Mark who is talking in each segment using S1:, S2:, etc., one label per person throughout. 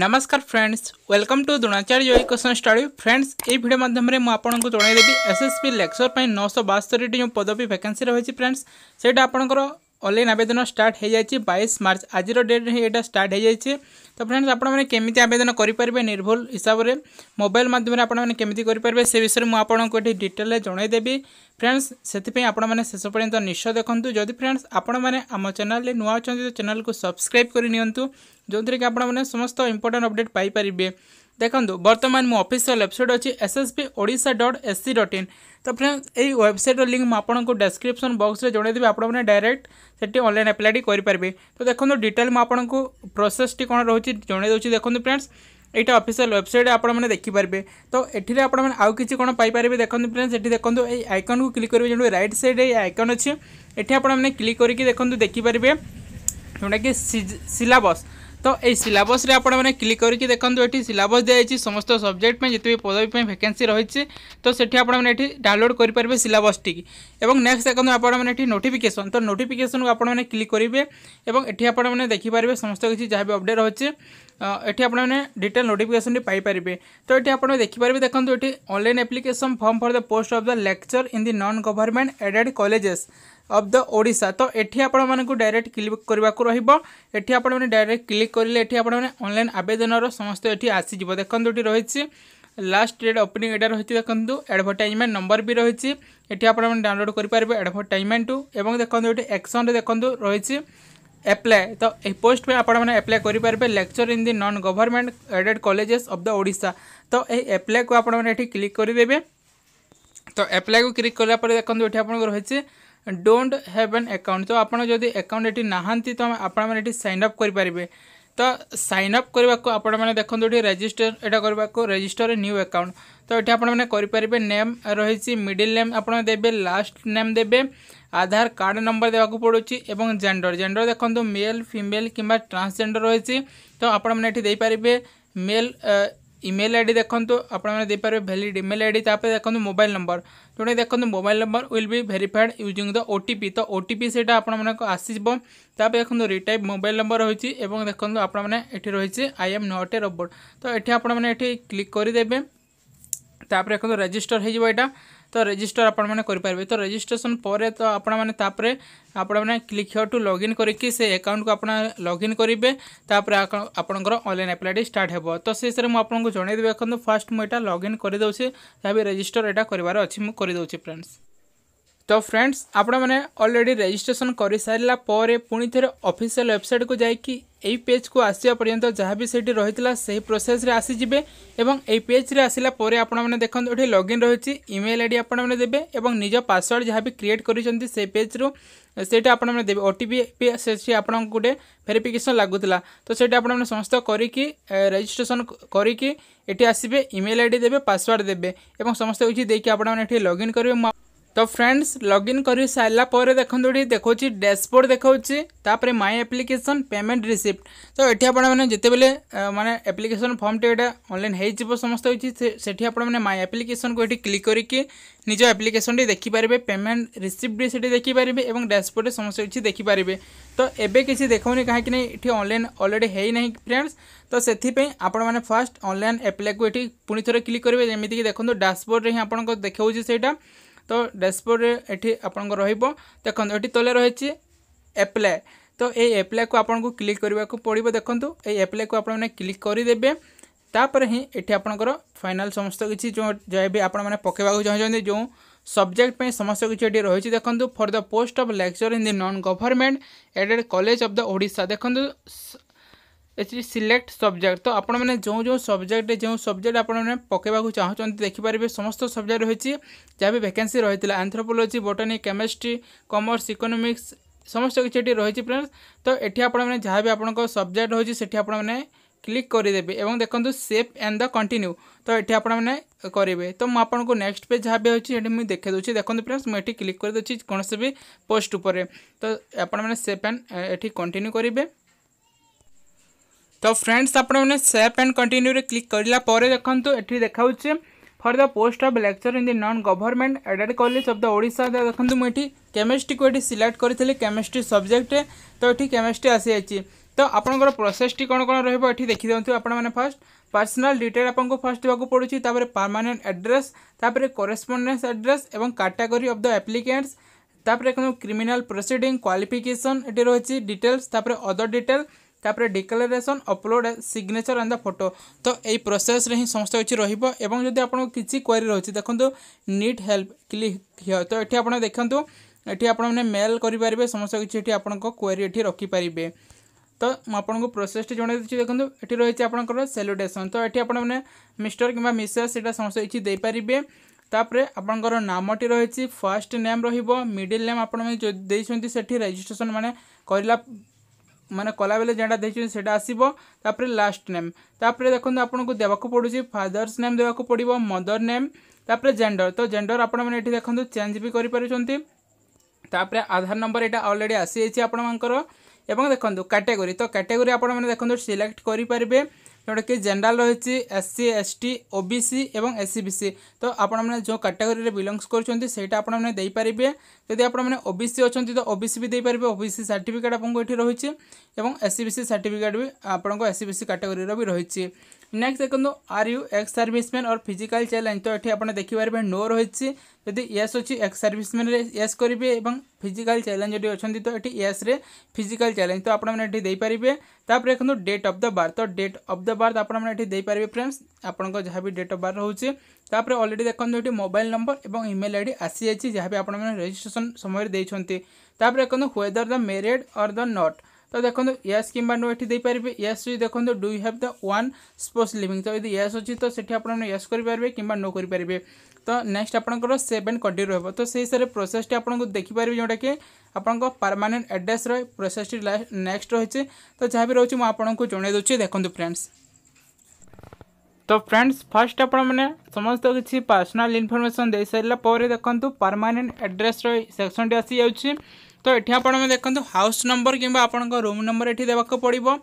S1: ନମସ୍କାର friends welcome to Dronacharya Jay question study friends ଏହି ଭିଡ଼ିଓ ମାଧ୍ୟମରେ ମୁଁ ଆପଣଙ୍କୁ ଜଣାଇଦେବି ଏସ୍ ଏସ୍ ପି ଲେକ୍ଚର ପାଇଁ ନଅଶହ ବାସ୍ତରୀଟି ଯେଉଁ ପଦବୀ ଭ୍ୟାକେନ୍ସି ରହିଛି ଫ୍ରେଣ୍ଡସ୍ ସେଇଟା ଆପଣଙ୍କର অনলাইন আবেদন স্টার্ট হয়ে যাই বাইশ মার্চ আজির ডেট এটা স্টার্ট হয়ে যাই তো ফ্রেন্ডস আপনার কমিটি আবেদন করে পারবে নির্ভুল হিসাবে মোবাইল মাধ্যমে আপনার কমিটি করে পারবে সে বিষয়ে মু আপনার এটি ডিটেলে জনাই দেবি ফ্রেন্ডস সেপা আপনার শেষ পর্যন্ত নিশ্চয় দেখুন যদি ফ্রেন্ডস আপনার আমার চ্যানেলে নূ অনেক তো চ্যানেলকে সবসক্রাইব করে নিউ যে আপনার সমস্ত ইম্পর্টাট অপডেট পাইপারে ଦେଖନ୍ତୁ ବର୍ତ୍ତମାନ ମୁଁ ଅଫିସିଆଲ୍ ୱେବସାଇଟ୍ ଅଛି S S P Odisha dot S C dot in ତ ଫ୍ରେଣ୍ଡ ଏଇ ୱେବସାଇଟ୍ର ଲିଙ୍କ୍ ମୁଁ ଆପଣଙ୍କୁ ଡେସ୍କ୍ରିପ୍ସନ୍ ବକ୍ସରେ ଜଣାଇଦେବି ଆପଣମାନେ ଡାଇରେକ୍ଟ ସେଠି ଅନଲାଇନ୍ ଆପ୍ଲାଏଟି କରିପାରିବେ ତ ଦେଖନ୍ତୁ ଡିଟେଲ୍ ମୁଁ ଆପଣଙ୍କୁ ପ୍ରୋସେସ୍ଟି କ'ଣ ରହୁଛି ଜଣାଇ ଦେଉଛି ଦେଖନ୍ତୁ ଫ୍ରେଣ୍ଡସ୍ ଏଇଟା ଅଫିସିଆଲ୍ ୱେବସାଇଟ୍ ଆପଣମାନେ ଦେଖିପାରିବେ ତ ଏଠିରେ ଆପଣମାନେ ଆଉ କିଛି କ'ଣ ପାଇପାରିବେ ଦେଖନ୍ତୁ ଫ୍ରେଣ୍ଡସ୍ ଏଠି ଦେଖନ୍ତୁ ଏଇ ଆଇକନ୍କୁ କ୍ଲିକ୍ କରିବେ ଯେଉଁଠି ରାଇଟ୍ ସାଇଡ଼୍ ଏଇ ଆଇକନ୍ ଅଛି ଏଠି ଆପଣମାନେ କ୍ଲିକ୍ କରିକି ଦେଖନ୍ତୁ ଦେଖିପାରିବେ ଯେଉଁଟାକି ସିଲାବସ୍ তো এই সিলাবসে আপনার ক্লিক করি দেখুন এটি সিলাবস দিয়েছি সমস্ত সবজেক্ট যেতে পদবী ভ্যাকেন্সি রয়েছে তো সেটি আপনার এটি ডাউনলোড করে পারবে সিলাবসটি এবং নেক্সট দেখুন আপনার এটি নোটিফিকেসন তো নোটিফিকেসন আপনার ক্লিক করবে এবং এটি আপনার দেখিপারে সমস্ত কিছু যা বি অপডেট রয়েছে এটি আপনার ডিটেল নোটিফিকেসনটি পাইপারে তো এটি আপনার দেখিপারে দেখুন এটি online application form for the post of the lecturer in the non government aided colleges of the Odisha তো এটি আপনার ডাইরেক্ট ক্লিক করা রহব এটি আপনার ডাইরেক্ট ক্লিক করলে এটি আপনার অনলাইন আবেদনর সমস্ত এটি আসিযোগ দেখুন এটি রয়েছে লাস্ট ডেট ওপেনিং এটা রয়েছে দেখুন আডভর্টাইজমেন্ট নম্বর বি রয়েছে এটি আপনার ডাউনলোড করে পারবে আডভর্টাইজমেন্ট এবং দেখুন এটি একশন দেখুন রয়েছে আপ্লাই তো এই পোস্ট পাই আপনার আপ্লাই করে পারবে lecturer in the non government aided colleges of the Odisha তো এই আপ্লাই আপনার এটি ক্লিক করে দেবে তো আপ্লাই ক্লিক কলা পরে দেখুন এটি আপনার রয়েছে ডোন্ট হ্যাভ এন আকাউন্ট তো আপনার যদি আকাউন্ট এটি না তো আপনার মানে এটি সাইন অপ করে তো সাইন অপ করা আপনার দেখুন এটি রেজিষ্টর এটা করা রেজিষ্টর নিউ আকাউন্ট তো এটি আপনার করে নেম রয়েছে মিডিল নেম আপনার দেবে লাস্ট নেম দেবে আধার কার্ড নম্বর দেওয়া পড়ুছি এবং জেন্ডর জেন্ডর দেখুন মেল ফিমেল কিংবা ট্রান্সজেন্ডর রয়েছে তো আপনার মানে এটি দিয়ে পারে মেল ইমেল আইডি দেখন্তু আপনারা দেই পারবে ভ্যালিড ইমেল আইডি তারপরে দেখন্তু মোবাইল নম্বর যোটা দেখন্তু mobile number will be verified using the OTP তো ওটিপি সেটা আপনার আসব তারপরে দেখুন রিটাইপ মোবাইল নম্বর রয়েছে এবং দেখুন আপনার এটি রয়েছে I am not a robot তো এটি আপনার এটি ক্লিক করে দেবে তারপরে দেখুন রেজিস্টর হয়ে যাব এটা ତ ରେଜିଷ୍ଟର ଆପଣମାନେ କରିପାରିବେ ତ ରେଜିଷ୍ଟ୍ରେସନ୍ ପରେ ତ ଆପଣମାନେ ତାପରେ ଆପଣମାନେ କ୍ଲିକ୍ ହେଉଠୁ ଲଗ୍ଇନ୍ କରିକି ସେ ଆକାଉଣ୍ଟକୁ ଆପଣ ଲଗ୍ଇନ୍ କରିବେ ତାପରେ ଆପଣଙ୍କର ଅନଲାଇନ୍ ଆପ୍ଲାଇଟି ଷ୍ଟାର୍ଟ ହେବ ତ ସେଥିରେ ମୁଁ ଆପଣଙ୍କୁ ଜଣାଇଦେବି ଦେଖନ୍ତୁ ଫାର୍ଷ୍ଟ ମୁଁ ଏଇଟା ଲଗ୍ଇନ୍ କରିଦେଉଛି ଯାହା ବି ରେଜିଷ୍ଟର ଏଇଟା କରିବାର ଅଛି ମୁଁ କରିଦେଉଛି ଫ୍ରେଣ୍ଡସ୍ तो फ्रेंड्स ଆପଣମାନେ ଅଲରେଡ଼ି ରେଜିଷ୍ଟ୍ରେସନ୍ କରିସାରିଲା ପରେ ପୁଣି ଥରେ ଅଫିସିଆଲ୍ ୱେବସାଇଟ୍କୁ ଯାଇକି ଏହି ପେଜ୍କୁ ଆସିବା ପର୍ଯ୍ୟନ୍ତ ଯାହା ବି ସେଇଠି ରହିଥିଲା ସେହି ପ୍ରୋସେସ୍ରେ ଆସିଯିବେ ଏବଂ ଏହି ପେଜ୍ରେ ଆସିଲା ପରେ ଆପଣମାନେ ଦେଖନ୍ତୁ ଏଠି ଲଗ୍ଇନ୍ ରହିଛି ଇମେଲ୍ ଆଇ ଡ଼ି ଆପଣମାନେ ଦେବେ ଏବଂ ନିଜ ପାସୱାର୍ଡ଼ ଯାହା ବି କ୍ରିଏଟ୍ କରିଛନ୍ତି ସେହି ପେଜ୍ରୁ ସେଇଟା ଆପଣମାନେ ଦେବେ ଓ ଟି ପି ବି ସେଠି ଆପଣଙ୍କୁ ଗୋଟେ ଭେରିଫିକେସନ୍ ଲାଗୁଥିଲା ତ ସେଇଟା ଆପଣମାନେ ସମସ୍ତ କରିକି ରେଜିଷ୍ଟ୍ରେସନ୍ କରିକି ଏଠି ଆସିବେ ଇମେଲ୍ ଆଇ ଡ଼ି ଦେବେ ପାସୱାର୍ଡ଼ ଦେବେ ଏବଂ ସମସ୍ତ କିଛି ଦେଇକି ଆପଣମାନେ ଏଠି ଲଗ୍ଇନ୍ କରିବେ তো ফ্রেন্ডস লগইন করে সারা পরে দেখুন এটি দেখছি ড্যাশবোর্ড দেখছি তাপরে মাই আপ্লিকেসন পেমেন্ট রিসিপ্ট তো এটি আপনার মানে যেতবে মানে আপ্লিকেসন ফর্মটি এটা অনলাইন হয়ে যাব সমস্ত কিছু সেটি আপনার মানে মাই আপ্লিকেসন কু এটি ক্লিক করিকি নিজ আপ্লিকেসনটি দেখিপারে পেমেন্ট রিসিপ্টটি সেটি দেখিপারে এবং ড্যাশবোর্ডে সমস্ত কিছু দেখিপারে তো এবে কিছু দেখুনি কাহিঁকি না এটি অনলাইন অলরেডি হয়ে না ফ্রেন্ডস তো সেপাই আপনার মানে ফার্স্ট অনলাইন আপ্লাই কু এটি পুঁ থরে ক্লিক করবে যেমিকি দেখুন ড্যাশবোর্ডে হি আপনার দেখাଉଛି সেইটা तो डैशबोर्ड ये आपको रख ते रही एप्लाय तो ये एप्लाय को आपको क्लिक करने पड़ो देखो ये एप्लाय को आप क्लिक करदे तापर हिं ये फाइनाल समस्त किसी जो जहाँ भी आप पकेबाक चाहते जो सब्जेक्ट पे समस्त किसी रही देखो for the post of lecturer in the non government aided college of the ओडा देखो ଏଠି ସିଲେକ୍ଟ ସବଜେକ୍ଟ ତ ଆପଣମାନେ ଯେଉଁ ଯେଉଁ ସବଜେକ୍ଟ ଯେଉଁ ସବଜେକ୍ଟ ଆପଣମାନେ ପକାଇବାକୁ ଚାହୁଁଛନ୍ତି ଦେଖିପାରିବେ ସମସ୍ତ ସବଜେକ୍ଟ ରହିଛି ଯାହା ବି ଭେକେନ୍ସି ରହିଥିଲା anthropology botany chemistry commerce economics সমস্ত কিছু এটি রয়েছে ফ্রেন্ডস তো এটি আপনার যা বি আপনার সবজেক্ট রয়েছে সেটি আপনার ক্লিক করিদেবে এবং দেখুন সেভ অ্যান্ড দ কন্টিনিউ তো এটি আপনার করবে তো মু আপনার নেক্সট পেজ যা বি হচ্ছে সেটি দেখে দেছি দেখুন ফ্রেন্ডস মু এটি ক্লিক করে দেছি কোণী বি পোস্ট উপরে তো আপনার সেভ অ্যান্ড এটি কন্টিনিউ করবে তো ଫ୍ରେଣ୍ଡସ୍ ଆପଣମାନେ ସେଭ୍ ଆଣ୍ଡ କଣ୍ଟିନ୍ୟୁରେ କ୍ଲିକ୍ କରିଲା ପରେ ଦେଖନ୍ତୁ ଏଠି ଦେଖାଉଛି for the post of lecturer in the non government aided college of the Odisha ଦେଖନ୍ତୁ ମୁଁ ଏଠି କେମିଷ୍ଟ୍ରିକୁ ଏଠି ସିଲେକ୍ଟ କରିଥିଲି କେମିଷ୍ଟ୍ରି ସବଜେକ୍ଟରେ ତ ଏଠି କେମିଷ୍ଟ୍ରି ଆସିଯାଇଛି ତ ଆପଣଙ୍କର ପ୍ରୋସେସ୍ଟି କ'ଣ କ'ଣ ରହିବ ଏଠି ଦେଖିଦିଅନ୍ତୁ ଆପଣମାନେ ଫାର୍ଷ୍ଟ ପର୍ସନାଲ୍ ଡିଟେଲ୍ ଆପଣଙ୍କୁ ଫାର୍ଷ୍ଟ ଦେବାକୁ ପଡ଼ୁଛି ତାପରେ ପରମାନେଣ୍ଟ ଆଡ୍ରେସ୍ ତାପରେ କରେସ୍ପଣ୍ଡେନ୍ସ ଆଡ୍ରେସ୍ ଏବଂ କାଟାଗୋରୀ ଅଫ୍ ଦ ଆପ୍ଲିକେଣ୍ଟସ୍ ତାପରେ ଦେଖନ୍ତୁ କ୍ରିମିନାଲ୍ ପ୍ରୋସିଡ଼ିଂ କ୍ୱାଲିଫିକେସନ୍ ଏଠି ରହିଛି ଡିଟେଲ୍ସ ତାପରେ ଅଦର ଡିଟେଲ୍ ତାପରେ declaration upload signature and the photo ତ ଏଇ ପ୍ରୋସେସ୍ରେ ହିଁ ସମସ୍ତ କିଛି ରହିବ ଏବଂ ଯଦି ଆପଣଙ୍କ କିଛି କ୍ୱାରି ରହୁଛି ଦେଖନ୍ତୁ ନିଟ୍ ହେଲ୍ପ କ୍ଲିକ୍ ହିଅର୍ ତ ଏଠି ଆପଣ ଦେଖନ୍ତୁ ଏଠି ଆପଣମାନେ ମେଲ୍ କରିପାରିବେ ସମସ୍ତ କିଛି ଏଠି ଆପଣଙ୍କ କ୍ୱାରି ଏଠି ରଖିପାରିବେ ତ ମୁଁ ଆପଣଙ୍କୁ ପ୍ରୋସେସ୍ଟି ଜଣାଇ ଦେଉଛି ଦେଖନ୍ତୁ ଏଠି ରହିଛି ଆପଣଙ୍କର ସେଲୁଟେସନ୍ ତ ଏଠି ଆପଣମାନେ ମିଷ୍ଟର କିମ୍ବା ମିସେସ୍ ସେଇଟା ସମସ୍ତ କିଛି ଦେଇପାରିବେ ତାପରେ ଆପଣଙ୍କର ନାମଟି ରହିଛି ଫାର୍ଷ୍ଟ ନେମ୍ ରହିବ ମିଡ଼ିଲ୍ ନେମ୍ ଆପଣମାନେ ଦେଇଛନ୍ତି ସେଠି ରେଜିଷ୍ଟ୍ରେସନ୍ ମାନେ କରିଲା মানে କଲାବେଳେ ଯେଉଁଟା ଦେଇଛନ୍ତି ସେଇଟା ଆସିବ ତାପରେ ଲାଷ୍ଟ ନେମ୍ ତାପରେ ଦେଖନ୍ତୁ ଆପଣଙ୍କୁ ଦେବାକୁ ପଡ଼ୁଛି ଫାଦର୍ସ ନେମ୍ ଦେବାକୁ ପଡ଼ିବ ମଦର୍ ନେମ୍ ତାପରେ ଜେଣ୍ଡର ତ ଜେଣ୍ଡର ଆପଣମାନେ ଏଠି ଦେଖନ୍ତୁ ଚେଞ୍ଜ ବି କରିପାରୁଛନ୍ତି ତାପରେ ଆଧାର ନମ୍ବର ଏଇଟା ଅଲରେଡ଼ି ଆସିଯାଇଛି ଆପଣମାନଙ୍କର ଏବଂ ଦେଖନ୍ତୁ କାଟେଗୋରୀ ତ କାଟେଗୋରୀ ଆପଣମାନେ ଦେଖନ୍ତୁ ସିଲେକ୍ଟ କରିପାରିବେ जोटा कि जेनेल रही S C S T O B C S C C तो आपने जो कैटेगोरी बिलंगस करेंगेपर जदि आपसी अच्छा तो ओबीसी भी देपारे ओबीसी सार्टिफिकेट आपको ये रही है और एस सी सी सार्टिफिकेट भी आपको एस सी सी कैटेगरी भी रही है নেক্সট দেখুন are you ex serviceman or physical challenge তো এটি আপনার দেখিপারে নো রয়েছে যদি ইয়েস অছি এক্স সার্ভিসম্যানরে ইয়েস করবে এবং ফিজিক্যাল চ্যালেঞ্জ যদি অনেক তো এটি ইয়েসরে ফিজিক্যাল চ্যালেঞ্জ তো আপনার এটি দিয়ে তাপরে দেখুন ডেট অফ দ বার্থ তো ডেট অফ দ বার্থ আপনার এটি দিয়ে ফ্রেন্ডস আপনার যা বি ডেট অফ বার্থ রয়েছে তাপরে অলরেডি দেখুন এটি মোবাইল নম্বর এবং ইমেল আইডি আসিযাই যা বি আপনার রেজিষ্ট্রেসন সময় দিয়েছেন তাপরে দেখুন whether the married or the not तो देखो ये कि नो ये पारे ये देखो do have the one sports living तो यदि ये अच्छी तो से आप यस करेंगे कि नो करेंगे तो नेक्स्ट आपंकर सेवेन कंट्री रोक तो से हिसाब से प्रोसेस टी आपको देखिपारे जोटा कि आपंकर परमानेंट एड्रेस रहे प्रोसेस टी नेक्स्ट रही तो जहाँ भी रोचे मुझे जनई दूसरी देखते फ्रेंड्स तो फ्रेंड्स फर्स्ट आपने समस्त किसी पर्सनाल इनफर्मेसन दे सारा पर देखो परमानेंट एड्रेस सेक्शन टी आसी जाऊँगी तो ये आपण देखते हाउस नंबर कि रूम नंबर ये देवाक पड़ो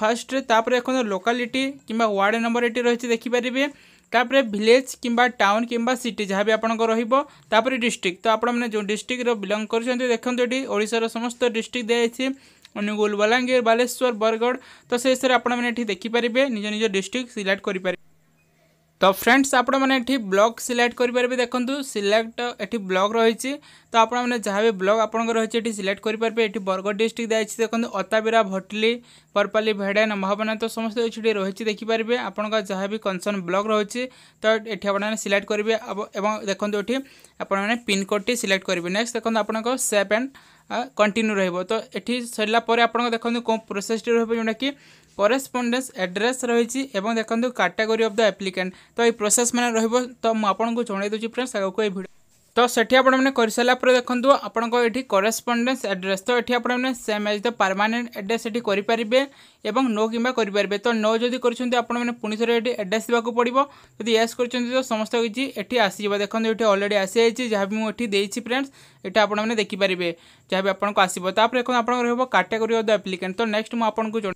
S1: फास्ट देखो लोकालीटी कि वार्ड नंबर ये रही देखिपारे तापर भिलेज कि टाउन कि सिटी जहाँ भी आपण रोपर डिस्ट्रिक्ट तो आपने जो डिस्ट्रिक्ट बिलंग कर देखते ये ओडार समस्त डिस्ट्रिक्ट दी ଅନୁଗୁଳ ବଲାଙ୍ଗୀର ବାଲେଶ୍ୱର ବରଗଡ଼ ତ ସେ ହିସାବରେ ଆପଣମାନେ ଏଠି ଦେଖିପାରିବେ ନିଜ ନିଜ ଡିଷ୍ଟ୍ରିକ୍ଟ ସିଲେକ୍ଟ କରିପାରିବେ তো ফ্রেন্ডস আপনার এটি ব্লগ সিলেক্ট করে পারবে দেখুন সিলেক্ট এটি ব্লগ রয়েছে তো আপনার যা বি ব্লগ আপনার রয়েছে এটি সিলেক্ট করে পারবে এটি বরগড় ডিস্ট্রিক্ট দিয়েছে দেখুন অতাবিরা ভটলি বরপালি ভেডান মহাবনা তো সমস্ত কিছু এটি রয়েছে দেখিপারে আপনার যা বি কনসর্ন ব্লগ রয়েছে তো এটি আপনার সিলেক্ট করবে এবং দেখুন এটি আপনার পিনকোডটি সিলেক্ট করবে নেক্সট দেখুন আপনার সেপ অ্যান্ড কন্টিনিউ রহব তো এটি সরিলা পরে আপনার দেখুন কেউ প্রোসেসটি রহব যেটা কি করেসপন্ডেন্স আড্রেস রয়েছে এবং দেখুন ক্যাটেগরি অফ দ আপ্লিকান্ট তো এই প্রোসেস মানে রহব তো মু আপনার জনাই দেছি ফ্রেন্ডস আগুক এই ভিডিও তো সেটি আপনার করেসারা পরে দেখুন আপনার এটি করেসপন্ডেন্স আড্রেস তো এটি আপনার same as the permanent address এটি করে পারবে এবং নো কিংবা করে পারবে তো নো যদি করছেন আপনার পুঁথ এটি আড্রেস দেওয়া পড়ব যদি এস করছেন তো সমস্ত কিছু এটি আসিযোগ দেখুন এটি অলরেডি আসিযাই যা বি এটি দিয়েছি ফ্রেন্ডস এটা আপনার দেখিপারে যা বি আপনার আসব তাপরে দেখুন আপনার রহব ক্যাটেগোরি অফ দ আপ্লিকেন্ট তো নেক্সট মু আপনার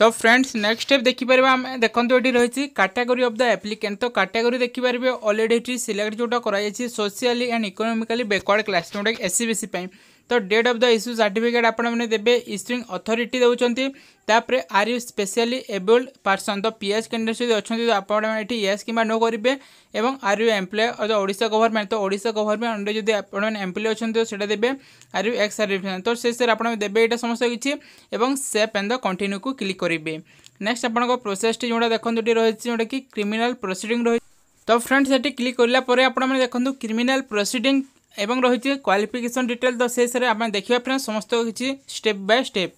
S1: তো ফ্রেন্ডস নেক্সট স্টেপ দেখিপারা আমি দেখুন এটি রয়েছে ক্যাটাগোরি অফ দ্য আপ্লিকেন্ট তো ক্যাটাগোরি দেখিপারে অলরেডি এটি সিলেক্ট যেটা করা যাচ্ছে socially and economically backward class যেটা এসসি বিসি পাই ତ date of the issue certificate ଆପଣମାନେ ଦେବେ ଇସ୍ୟୁଇଂ ଅଥରିଟି ଦେଉଛନ୍ତି ତାପରେ are you specially abled person ତ ପି ଏଚ୍ କ୍ୟାଣ୍ଡିଡେଟ୍ ଯଦି ଅଛନ୍ତି ତ ଆପଣମାନେ ଏଠି ୟେସ୍ କିମ୍ବା ନୋ କରିବେ ଏବଂ ଆର୍ ୟୁ ଏମ୍ପ୍ଲୟ ତ ଓଡ଼ିଶା ଗଭର୍ଣ୍ଣମେଣ୍ଟ ତ ଓଡ଼ିଶା ଗଭର୍ଣ୍ଣମେଣ୍ଟ ଅଣ୍ଡରେ ଯଦି ଆପଣମାନେ ଏମ୍ପ୍ଲୟ ଅଛନ୍ତି ତ ସେଇଟା ଦେବେ ଆର୍ ୟୁ ଏକ୍ସ ସର୍ଭିସମ୍ୟାନ୍ ତ ସେଥିରେ ସାର୍ ଆପଣ ଦେବେ ଏଇଟା ସମସ୍ତ କିଛି ଏବଂ ସେଫ୍ ଏଣ୍ଡ ଦ କଣ୍ଟିନ୍ୟୁକୁ କ୍ଲିକ୍ କରିବେ ନେକ୍ସଟ ଆପଣଙ୍କ ପ୍ରୋସେସ୍ଟି ଯେଉଁଟା ଦେଖନ୍ତୁ ଏଠି ରହିଛି ଯେଉଁଟାକି କ୍ରିମିନାଲ୍ ପ୍ରୋସିଡ଼ିଂ ରହିଛି ତ ଫ୍ରେଣ୍ଡ ସେଠି କ୍ଲିକ୍ କଲା ପରେ ଆପଣମାନେ ଦେଖନ୍ତୁ କ୍ରିମିନାଲ୍ ପ୍ରୋସିଡ଼ିଂ এবং রয়েছে কোয়ালিফিকেসন ডিটেল তো শেষে আপনার দেখবা ফ্রেন্ডস সমস্ত কিছু স্টেপ বাই স্টেপ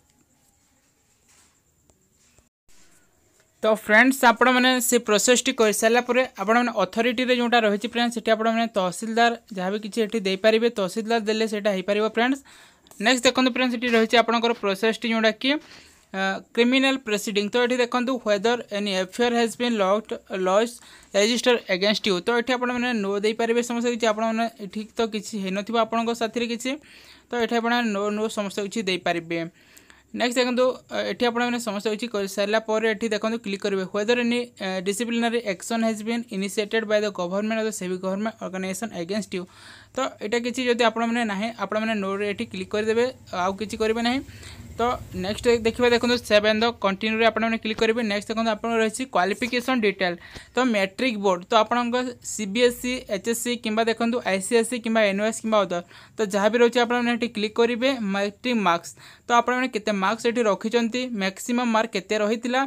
S1: তো ফ্রেন্ডস আপন মানে সে প্রোসেসটি করে সারা পরে আপন মানে অথরিটির যেটা রয়েছে ফ্রেন্ডস সেটি আপন মানে তহসিলদার যা বি কিছু এটি দিয়ে তহসিলদার দেলে সেটা হয়ে পার ফ্রেন্ডস নেক্সট দেখুন ফ্রেন্ডস এটি রয়েছে আপনার প্রোসেসটি যেটা কি criminal proceeding तो ये देखो whether any FIR has been lodged lodged register against you तो ये आपने नो दे पारे समस्त किसी आपने ठीक तो किसी है ना आपनों साथी किसी तो ये आपने नो नो समस्त किसी दे पारे नेक्स्ट देखो ये आपने समस्त किसी कर सारापर ये देखो क्लिक करेंगे whether any disciplinary action has been initiated by the government or the semi government organization against you तो ये किसी जब आपने ना आपने नो ये क्लिक करदे आउ किसी करेंगे ना ତ ନେକ୍ସଟ ଦେଖିବା ଦେଖନ୍ତୁ ସେଭେନ୍ ଦ କଣ୍ଟିନ୍ୟୁରେ ଆପଣମାନେ କ୍ଲିକ୍ କରିବେ ନେକ୍ସଟ ଦେଖନ୍ତୁ ଆପଣଙ୍କର ରହିଛି କ୍ୱାଲିଫିକେସନ୍ ଡିଟେଲ୍ ତ ମେଟ୍ରିକ୍ ବୋର୍ଡ଼ ତ ଆପଣଙ୍କ C B S C H S C କିମ୍ବା ଦେଖନ୍ତୁ ଆଇ ସି ଏସ୍ ସି କିମ୍ବା ଏନ୍ ଏସ୍ କିମ୍ବା ଅଦର ତ ଯାହା ବି ରହୁଛି ଆପଣମାନେ ଏଠି କ୍ଲିକ୍ କରିବେ ମେଟ୍ରିକ୍ ମାର୍କସ୍ ତ ଆପଣମାନେ କେତେ ମାର୍କସ୍ ଏଠି ରଖିଛନ୍ତି ମ୍ୟାକ୍ସିମମ୍ ମାର୍କ କେତେ ରହିଥିଲା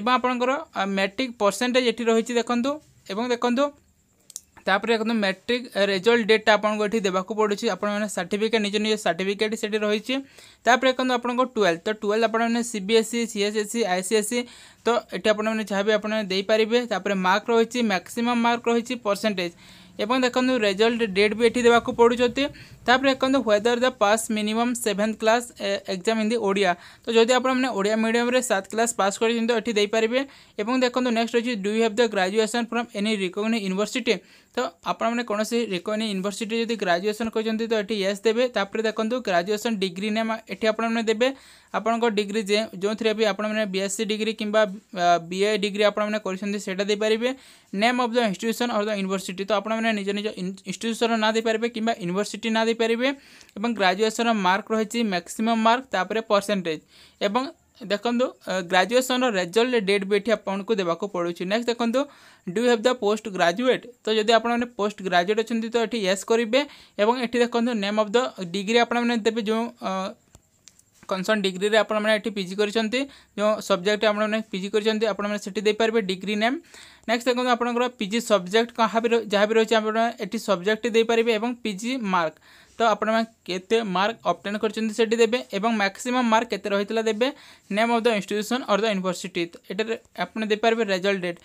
S1: ଏବଂ ଆପଣଙ୍କର ମେଟ୍ରିକ୍ ପରସେଣ୍ଟେଜ୍ ଏଠି ରହିଛି ଦେଖନ୍ତୁ ଏବଂ ଦେଖନ୍ତୁ ତାପରେ ଦେଖନ୍ତୁ ମ୍ୟାଟ୍ରିକ୍ ରେଜଲ୍ଟ ଡେଟ୍ଟା ଆପଣଙ୍କୁ ଏଠି ଦେବାକୁ ପଡ଼ୁଛି ଆପଣମାନେ ସାର୍ଟିଫିକେଟ୍ ନିଜ ନିଜ ସାର୍ଟିଫିକେଟ୍ ସେଠି ରହିଛି ତାପରେ ଦେଖନ୍ତୁ ଆପଣଙ୍କ ଟୁଏଲ୍ଭ ତ ଟୁଏଲ୍ଭ ଆପଣମାନେ C B S C C S S C I C S C ତ ଏଠି ଆପଣମାନେ ଯାହା ବି ଆପଣମାନେ ଦେଇପାରିବେ ତାପରେ ମାର୍କ ରହିଛି ମ୍ୟାକ୍ସିମମ୍ ମାର୍କ ରହିଛି ପରସେଣ୍ଟେଜ୍ ଏବଂ ଦେଖନ୍ତୁ ରେଜଲ୍ଟ ଡେଟ୍ ବି ଏଠି ଦେବାକୁ ପଡ଼ୁଛନ୍ତି ତାପରେ ଦେଖନ୍ତୁ whether the pass minimum seventh class exam in the Odia ତ ଯଦି ଆପଣମାନେ ଓଡ଼ିଆ ମିଡ଼ିୟମରେ ସାତ କ୍ଲାସ୍ ପାସ୍ କରିଛନ୍ତି ତ ଏଠି ଦେଇପାରିବେ ଏବଂ ଦେଖନ୍ତୁ ନେକ୍ସଟ ଅଛି do have the graduation from any recognised university ତ ଆପଣମାନେ କୌଣସି ରିକଗ୍ନି ୟୁନିଭର୍ସିଟି ଯଦି ଗ୍ରାଜୁଏସନ୍ କରିଛନ୍ତି ତ ଏଠି ୟେସ୍ ଦେବେ ତାପରେ ଦେଖନ୍ତୁ ଗ୍ରାଜୁଏସନ୍ ଡିଗ୍ରୀ ନେମ୍ ଏଠି ଆପଣମାନେ ଦେବେ ଆପଣଙ୍କ ଡିଗ୍ରୀ ଯେ ଯେଉଁଥିରେ ବି ଆପଣମାନେ ବିଏସ୍ସି ଡିଗ୍ରୀ କିମ୍ବା ବିଏ ଡିଗ୍ରୀ ଆପଣମାନେ କରିଛନ୍ତି ସେଇଟା ଦେଇପାରିବେ name of the institution or the university ତ ଆପଣମାନେ ନିଜ ନିଜ ଇନ୍ଷ୍ଟିଟ୍ୟୁସନ୍ର ନାଁ ଦେଇପାରିବେ କିମ୍ବା ୟୁନିଭର୍ସିଟି ନାଁ ଦେଇପାରିବେ ଏବଂ ଗ୍ରାଜୁଏସନ୍ର ମାର୍କ ରହିଛି ମ୍ୟାକ୍ସିମମ୍ ମାର୍କ ତାପରେ ପରସେଣ୍ଟେଜ୍ ଏବଂ ଦେଖନ୍ତୁ ଗ୍ରାଜୁଏସନ୍ର ରେଜଲ୍ଟ ଡେଟ୍ ବି ଏଠି ଆପଣଙ୍କୁ ଦେବାକୁ ପଡ଼ୁଛି ନେକ୍ସଟ ଦେଖନ୍ତୁ do have the post graduate ତ ଯଦି ଆପଣମାନେ ପୋଷ୍ଟ ଗ୍ରାଜୁଏଟ୍ ଅଛନ୍ତି ତ ଏଠି ୟେସ୍ କରିବେ ଏବଂ ଏଠି ଦେଖନ୍ତୁ ନେମ୍ ଅଫ୍ ଦ ଡିଗ୍ରୀ ଆପଣମାନେ ଦେବେ ଯେଉଁ କନସର୍ନ ଡିଗ୍ରୀରେ ଆପଣମାନେ ଏଠି ପିଜି କରିଛନ୍ତି ଯେଉଁ ସବଜେକ୍ଟ ଆପଣମାନେ ପିଜି କରିଛନ୍ତି ଆପଣମାନେ ସେଠି ଦେଇପାରିବେ ଡିଗ୍ରୀ ନେମ୍ ନେକ୍ସଟ ଦେଖନ୍ତୁ ଆପଣଙ୍କର ପିଜି ସବଜେକ୍ଟ କାହା ବି ଯାହା ବି ରହିଛି ଆପଣ ଏଠି ସବଜେକ୍ଟ ଦେଇପାରିବେ ଏବଂ ପିଜି ମାର୍କ ତ ଆପଣମାନେ କେତେ ମାର୍କ ଅପ୍ଟେନ୍ କରିଛନ୍ତି ସେଠି ଦେବେ ଏବଂ ମ୍ୟାକ୍ସିମମ୍ ମାର୍କ କେତେ ରହିଥିଲା ଦେବେ name of the institution or the university ଏଠାରେ ଆପଣ ଦେଇପାରିବେ ରେଜଲ୍ଟ ଡେଟ୍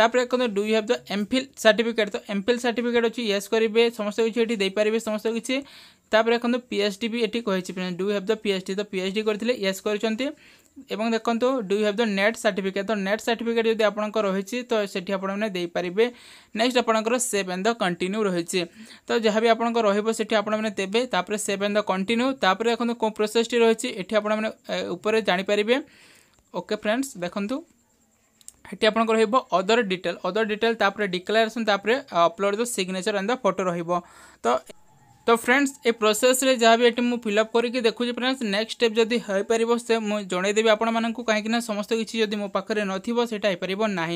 S1: ତାପରେ ଦେଖନ୍ତୁ do you have the MPhil certificate ତ ଏମ୍ଫିଲ୍ ସାର୍ଟିଫିକେଟ୍ ଅଛି ୟେସ୍ କରିବେ ସମସ୍ତ କିଛି ଏଠି ଦେଇପାରିବେ ସମସ୍ତ କିଛି ତାପରେ ଦେଖନ୍ତୁ ପି ଏଚ୍ ଡି ବି ଏଠି କହିଛି do you have the P H D ତ ପି ଏଚ୍ ଡି କରିଥିଲେ ୟେସ୍ କରିଛନ୍ତି এবং দেখুন do have the NET certificate তো নেট সার্টিফিকেট যদি আপনার রয়েছে তো সেটি আপনার দিয়ে নেক্সট আপনার সেভ এন্ড দ কন্টিনিউ রয়েছে তো যা আপনার রহব সেটি আপনার দেবে তাপরে সেভ এন্ড দ কন্টিনিউ তাপরে দেখুন কেউ প্রোসেসটি রয়েছে এটি আপনার উপরে জাঁপারে ওকে ফ্রেন্ডস দেখুন এটি আপনার রহব অদর ডিটেল অদর ডিটেল তাপরে ডিক্লারেসন তাপরে upload the signature and the photo রহব তো तो फ्रेंड्स ये प्रोसेस रे जहाँ भी ये फिलअप करके देखुचे फ्रेंड्स नेक्स्ट स्टेप जब हो पार से मुझे जनईदेवी आपण मूँ कहीं समस्त किसी मो पाखे नाइपरना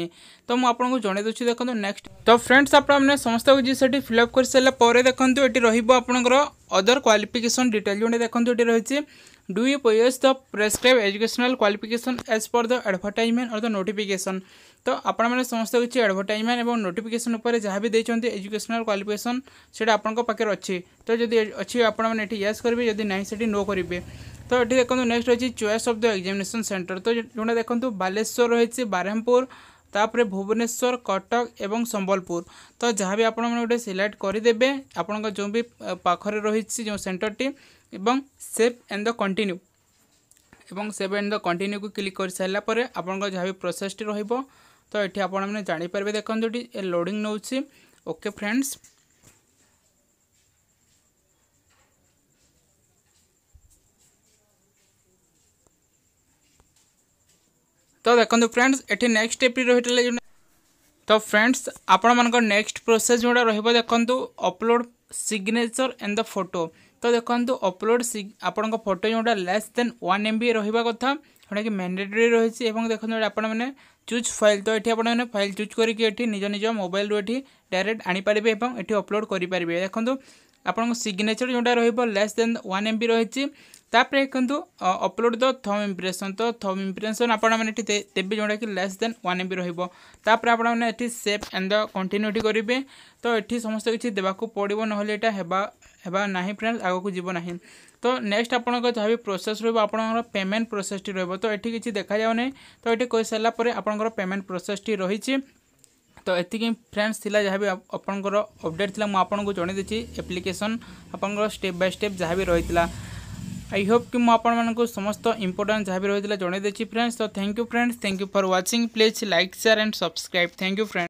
S1: तो मुझे जनईद देखो नेक्स्ट तो फ्रेंड्स आपने समस्त किसी फिलअप कर सारे देखो ये रोक अदर क्वाफिकेसन डिटेल जो देखते ये रही है do you possess the prescribed educational qualification as per the advertisement or the notification तो आपण मैंने समस्त किसी एडभर्टाइजमेंट और नोटिकेसन जहाँ भी देखते एजुकेशनाल क्वाफिकेसन से आपंक पाखे अच्छी तो जदि अच्छी आपने येस करेंगे जदि ना से नो करेंगे तो ये देखो नेक्स्ट रही choice of the examination centre तो जोटा देखो बालेश्वर रही बारहमपुर तापर भुवनेश्वर कटक और संबलपुर तो जहाँ भी आप सिलेक्ट करदे आपण जो भी पाखे रही जो सेन्टर टी এবং সেভ ଆଣ୍ଡ ଦ କଣ୍ଟିନ୍ୟୁ ଏବଂ ସେଭ୍ ଆଣ୍ଡ ଦ କଣ୍ଟିନ୍ୟୁକୁ କ୍ଲିକ୍ କରିସାରିଲା ପରେ ଆପଣଙ୍କର ଯାହା ବି ପ୍ରୋସେସ୍ଟି ରହିବ ତ ଏଠି ଆପଣମାନେ ଜାଣିପାରିବେ ଦେଖନ୍ତୁ ଏଠି ଏ ଲୋଡ଼ିଂ ନେଉଛି ଓକେ ଫ୍ରେଣ୍ଡସ୍ ତ ଦେଖନ୍ତୁ ଫ୍ରେଣ୍ଡସ୍ ଏଠି ନେକ୍ସଟ ଷ୍ଟେପ୍ଟି ରହିଥିଲା ତ ଫ୍ରେଣ୍ଡସ୍ ଆପଣମାନଙ୍କର ନେକ୍ସଟ ପ୍ରୋସେସ୍ ଯେଉଁଟା ରହିବ ଦେଖନ୍ତୁ upload signature and the photo তো দেখুন অপলোড আপনার ফটো যেটা লেস দেন ওয়ান এমবি রহবা কথা ଯେଉଁଟାକି ମ୍ୟାଣ୍ଡେଟୋରୀ ରହିଛି ଏବଂ ଦେଖନ୍ତୁ ଆପଣମାନେ ଚୁଜ୍ ଫାଇଲ୍ ତ ଏଠି ଆପଣମାନେ ଫାଇଲ୍ ଚୁଜ୍ କରିକି ଏଠି ନିଜ ନିଜ ମୋବାଇଲରୁ ଏଠି ଡାଇରେକ୍ଟ ଆଣିପାରିବେ ଏବଂ ଏଠି ଅପଲୋଡ଼ କରିପାରିବେ ଦେଖନ୍ତୁ ଆପଣଙ୍କ ସିଗ୍ନେଚର୍ ଯେଉଁଟା ରହିବ less than one M B ରହିଛି ତାପରେ ଦେଖନ୍ତୁ ଅପଲୋଡ଼ ଦ ଥମ୍ ଇମ୍ପ୍ରେସନ୍ ତ ଥମ୍ ଇମ୍ପ୍ରେସନ୍ ଆପଣମାନେ ଏଠି ଦେବେ ଯେଉଁଟାକି less than one M B ରହିବ ତାପରେ ଆପଣମାନେ ଏଠି ସେପ୍ ଆଣ୍ଡ ଦ କଣ୍ଟିନ୍ୟୁଟି କରିବେ ତ ଏଠି ସମସ୍ତ କିଛି ଦେବାକୁ ପଡ଼ିବ ନହେଲେ ଏଇଟା ହେବା ହେବା ନାହିଁ ଫ୍ରେଣ୍ଡସ୍ ଆଗକୁ ଯିବ ନାହିଁ ତ ନେକ୍ସଟ ଆପଣଙ୍କ ଯାହା ବି ପ୍ରୋସେସ୍ ରହିବ ଆପଣଙ୍କର ପେମେଣ୍ଟ ପ୍ରୋସେସ୍ଟି ରହିବ ତ ଏଠି କିଛି ଦେଖାଯାଉ ନାହିଁ ତ ଏଠି କହିସାରିଲା ପରେ ଆପଣଙ୍କର ପେମେଣ୍ଟ ପ୍ରୋସେସ୍ଟି ରହିଛି ତ ଏତିକି ଫ୍ରେଣ୍ଡସ୍ ଥିଲା ଯାହା ବି ଆପଣଙ୍କର ଅପଡ଼େଟ୍ ଥିଲା ମୁଁ ଆପଣଙ୍କୁ ଜଣାଇ ଦେଇଛି ଆପ୍ଲିକେସନ୍ ଆପଣଙ୍କର ଷ୍ଟେପ୍ ବାଇ ଷ୍ଟେପ୍ ଯାହା ବି ରହିଥିଲା आई होप कि मुझे समस्त इंपोर्टां जहाँ भी रही है जनई फ्रेंड्स तो thank you friends thank you for watching please like share and subscribe thank you friends